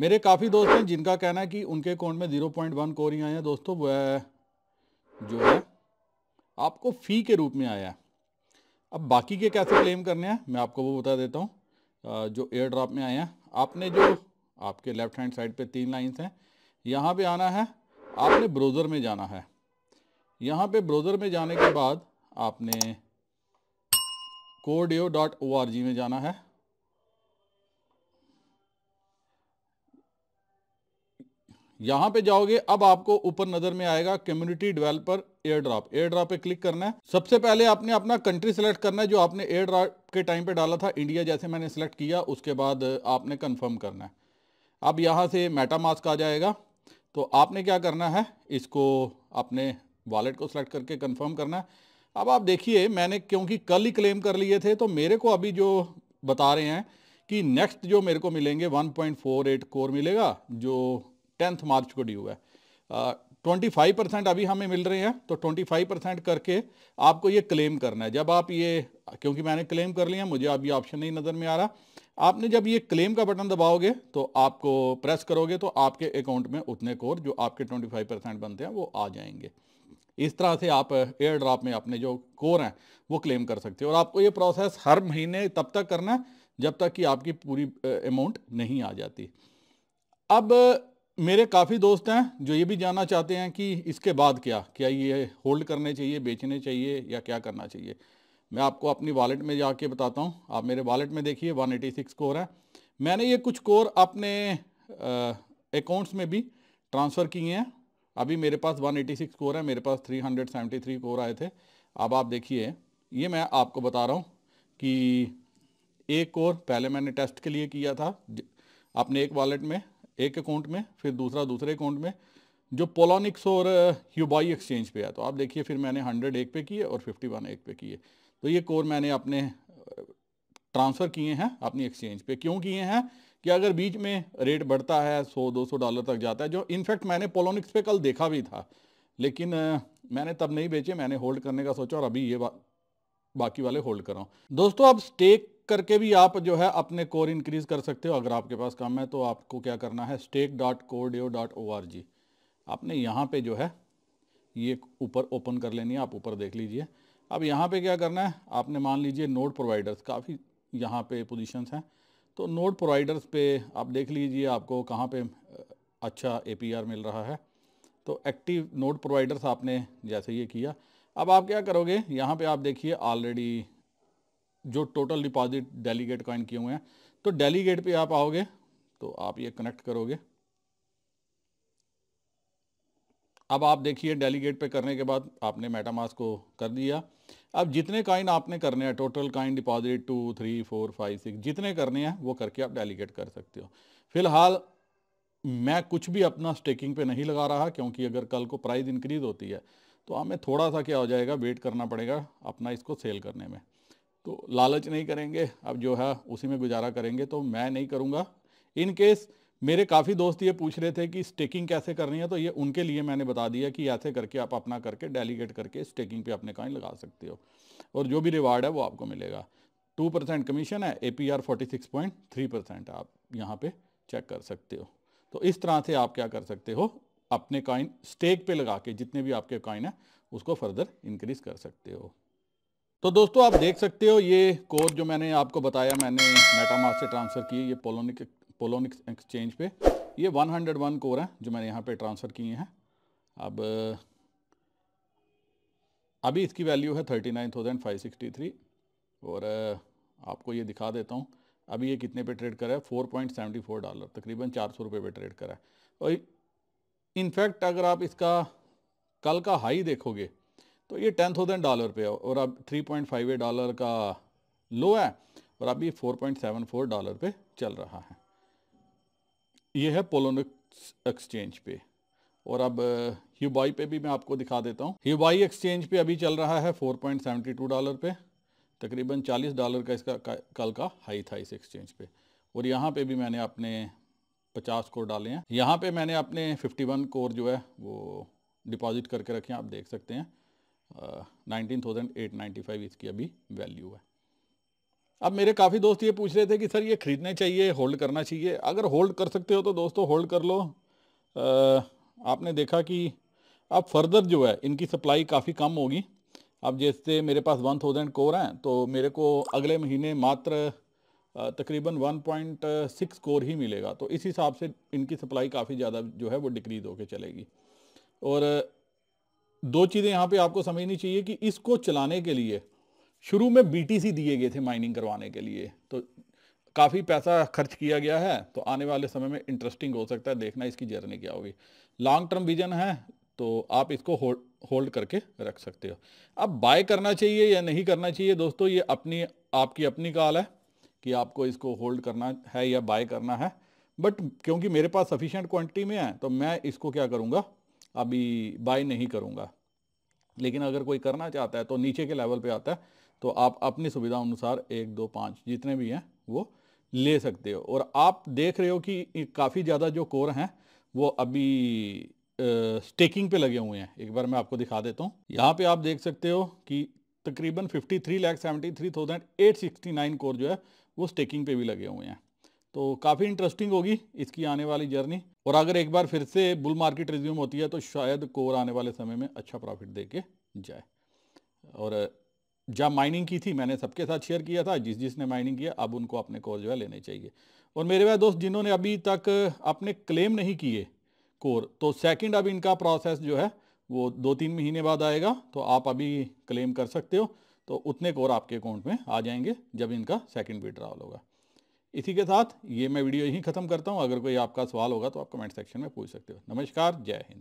मेरे काफ़ी दोस्त हैं जिनका कहना है कि उनके अकाउंट में ज़ीरो पॉइंट वन कोर ही आए हैं दोस्तों वह जो है आपको फ़ी के रूप में आया है अब बाकी के कैसे क्लेम करने हैं मैं आपको वो बता देता हूँ जो एयर ड्रॉप में आए हैं आपने जो आपके लेफ़्ट हैंड साइड पे तीन लाइंस हैं यहाँ पे आना है आपने ब्रोज़र में जाना है यहाँ पे ब्राउज़र में जाने के बाद आपने कोडियो डॉट ओ आर जी में जाना है यहां पे जाओगे अब आपको ऊपर नजर में आएगा community developer air drop air drop पे क्लिक करना है सबसे पहले आपने अपना कंट्री सेलेक्ट करना है जो आपने एयर ड्रॉप के टाइम पे डाला था इंडिया जैसे मैंने सेलेक्ट किया उसके बाद आपने कंफर्म करना है अब यहाँ से मेटा मास्क आ जाएगा तो आपने क्या करना है इसको अपने वॉलेट को सिलेक्ट करके कन्फर्म करना है अब आप देखिए मैंने क्योंकि कल ही क्लेम कर लिए थे तो मेरे को अभी जो बता रहे हैं कि नेक्स्ट जो मेरे को मिलेंगे 1.48 कोर मिलेगा जो टेंथ मार्च को ड्यू है ट्वेंटी फाइव परसेंट अभी हमें मिल रहे हैं तो ट्वेंटी फाइव परसेंट करके आपको ये क्लेम करना है जब आप ये क्योंकि मैंने क्लेम कर लिया मुझे अब ये ऑप्शन नहीं नज़र में आ रहा आपने जब ये क्लेम का बटन दबाओगे तो आपको प्रेस करोगे तो आपके अकाउंट में उतने कोर जो आपके ट्वेंटी फाइव परसेंट बनते हैं वो आ जाएंगे इस तरह से आप एयर ड्रॉप में अपने जो कोर हैं वो क्लेम कर सकते हो और आपको ये प्रोसेस हर महीने तब तक करना है जब तक कि आपकी पूरी अमाउंट नहीं आ जाती अब मेरे काफ़ी दोस्त हैं जो ये भी जानना चाहते हैं कि इसके बाद क्या क्या ये होल्ड करने चाहिए बेचने चाहिए या क्या करना चाहिए मैं आपको अपनी वॉलेट में जाके बताता हूँ आप मेरे वॉलेट में देखिए 186 कोर है मैंने ये कुछ कोर अपने अकाउंट्स में भी ट्रांसफ़र किए हैं अभी मेरे पास 186 कोर है मेरे पास 373 कोर आए थे अब आप देखिए ये मैं आपको बता रहा हूँ कि एक कोर पहले मैंने टेस्ट के लिए किया था अपने एक वॉलेट में एक अकाउंट में फिर दूसरा दूसरे अकाउंट में जो पोलोनिक्स और ह्यूबाई uh, एक्सचेंज पे है तो आप देखिए फिर मैंने हंड्रेड एक पे किए और फिफ्टी वन एक पे किए तो ये कोर मैंने अपने ट्रांसफ़र uh, किए हैं अपनी एक्सचेंज पे क्यों किए हैं कि अगर बीच में रेट बढ़ता है 100-200 डॉलर तक जाता है जो इनफैक्ट मैंने पोलोनिक्स पे कल देखा भी था लेकिन uh, मैंने तब नहीं बेचे मैंने होल्ड करने का सोचा और अभी ये बात बाकी वाले होल्ड कराऊँ दोस्तों आप स्टेक करके भी आप जो है अपने कोर इंक्रीज कर सकते हो अगर आपके पास कम है तो आपको क्या करना है stake dot core DAO dot O R G आपने यहाँ पे जो है ये ऊपर ओपन कर लेनी है आप ऊपर देख लीजिए अब यहाँ पे क्या करना है आपने मान लीजिए नोड प्रोवाइडर्स काफ़ी यहाँ पे पोजीशंस हैं तो नोड प्रोवाइडर्स पे आप देख लीजिए आपको कहाँ पे अच्छा ए मिल रहा है तो एक्टिव नोड प्रोवाइडर्स आपने जैसे ये किया अब आप क्या करोगे यहाँ पे आप देखिए ऑलरेडी जो टोटल डिपॉजिट डेलीगेट कॉइन किए हुए हैं तो डेलीगेट पे आप आओगे तो आप ये कनेक्ट करोगे अब आप देखिए डेलीगेट पे करने के बाद आपने मेटामास को कर दिया अब जितने काइन आपने करने हैं total coin deposit two three four five six जितने करने हैं वो करके आप डेलीगेट कर सकते हो फिलहाल मैं कुछ भी अपना स्टेकिंग पे नहीं लगा रहा क्योंकि अगर कल को प्राइस इंक्रीज़ होती है तो हमें थोड़ा सा क्या हो जाएगा वेट करना पड़ेगा अपना इसको सेल करने में तो लालच नहीं करेंगे अब जो है उसी में गुजारा करेंगे तो मैं नहीं करूँगा इन केस मेरे काफ़ी दोस्त ये पूछ रहे थे कि स्टेकिंग कैसे करनी है तो ये उनके लिए मैंने बता दिया कि ऐसे करके आप अपना करके डेलीगेट करके स्टेकिंग पे अपने कॉइन लगा सकते हो और जो भी रिवार्ड है वो आपको मिलेगा टू परसेंट कमीशन है A P R forty six point three percent आप यहाँ पे चेक कर सकते हो तो इस तरह से आप क्या कर सकते हो अपने कॉइन स्टेक पे लगा के जितने भी आपके कॉइन है उसको फर्दर इंक्रीज कर सकते हो तो दोस्तों आप देख सकते हो ये कोर जो मैंने आपको बताया मैंने मेटामास से ट्रांसफ़र की ये पोलोनिक पोलोनिक एक्सचेंज पे ये 101 कोर हैं जो मैंने यहाँ पे ट्रांसफ़र किए हैं अब अभी इसकी वैल्यू है 39,563 और आपको ये दिखा देता हूँ अभी ये कितने पे ट्रेड करा है 4.74 डॉलर तकरीबन चार सौ रुपये पे ट्रेड करा है और इनफैक्ट अगर आप इसका कल का हाई देखोगे तो ये टेन थाउजेंड डॉलर पे और अब three point five a dollar का लो है और अभी four point seven four dollar पे चल रहा है ये है पोलोनिक्स एक्सचेंज पे और अब ह्यूबाई uh, पे भी मैं आपको दिखा देता हूँ ह्यूबाई एक्सचेंज पे अभी चल रहा है four point seventy two dollar पे तकरीबन चालीस डॉलर का इसका कल का हाई था इस एक्सचेंज पे और यहाँ पे भी मैंने अपने पचास कोर डाले हैं यहाँ पे मैंने अपने फिफ्टी वन कोर जो है वो डिपॉजिट करके रखे हैं आप देख सकते हैं nineteen thousand eight ninety five इसकी अभी वैल्यू है अब मेरे काफ़ी दोस्त ये पूछ रहे थे कि सर ये ख़रीदने चाहिए होल्ड करना चाहिए अगर होल्ड कर सकते हो तो दोस्तों होल्ड कर लो आ, आपने देखा कि अब फर्दर जो है इनकी सप्लाई काफ़ी कम होगी अब जैसे मेरे पास वन थाउजेंड कोर हैं तो मेरे को अगले महीने मात्र तकरीबन 1.6 कोर ही मिलेगा तो इस हिसाब से इनकी सप्लाई काफ़ी ज़्यादा जो है वो डिक्रीज होकर चलेगी और दो चीज़ें यहाँ पे आपको समझनी चाहिए कि इसको चलाने के लिए शुरू में बीटीसी दिए गए थे माइनिंग करवाने के लिए तो काफ़ी पैसा खर्च किया गया है तो आने वाले समय में इंटरेस्टिंग हो सकता है देखना इसकी जर्नी क्या होगी लॉन्ग टर्म विजन है तो आप इसको होल्ड होल्ड करके रख सकते हो अब बाय करना चाहिए या नहीं करना चाहिए दोस्तों ये अपनी आपकी अपनी कॉल है कि आपको इसको होल्ड करना है या बाय करना है बट क्योंकि मेरे पास सफिशेंट क्वांटिटी में है तो मैं इसको क्या करूँगा अभी बाय नहीं करूँगा लेकिन अगर कोई करना चाहता है तो नीचे के लेवल पे आता है तो आप अपनी सुविधा अनुसार एक दो पाँच जितने भी हैं वो ले सकते हो और आप देख रहे हो कि काफ़ी ज़्यादा जो कोर हैं वो अभी स्टेकिंग पे लगे हुए हैं एक बार मैं आपको दिखा देता हूँ यहाँ पे आप देख सकते हो कि तकरीबन 53 three lakh seventy three thousand eight sixty nine core जो है वो स्टेकिंग पे भी लगे हुए हैं तो काफ़ी इंटरेस्टिंग होगी इसकी आने वाली जर्नी और अगर एक बार फिर से बुल मार्केट रिज्यूम होती है तो शायद कोर आने वाले समय में अच्छा प्रॉफिट दे के जाए और जहाँ माइनिंग की थी मैंने सबके साथ शेयर किया था जिस जिसने माइनिंग किया अब उनको अपने कोर जो है लेने चाहिए और मेरे वह दोस्त जिन्होंने अभी तक अपने क्लेम नहीं किए कोर तो सेकंड अब इनका प्रोसेस जो है वो दो तीन महीने बाद आएगा तो आप अभी क्लेम कर सकते हो तो उतने कोर आपके अकाउंट में आ जाएंगे जब इनका सेकंड विड्रावल होगा इसी के साथ ये मैं वीडियो यहीं ख़त्म करता हूँ अगर कोई आपका सवाल होगा तो आप कमेंट सेक्शन में पूछ सकते हो नमस्कार जय हिंद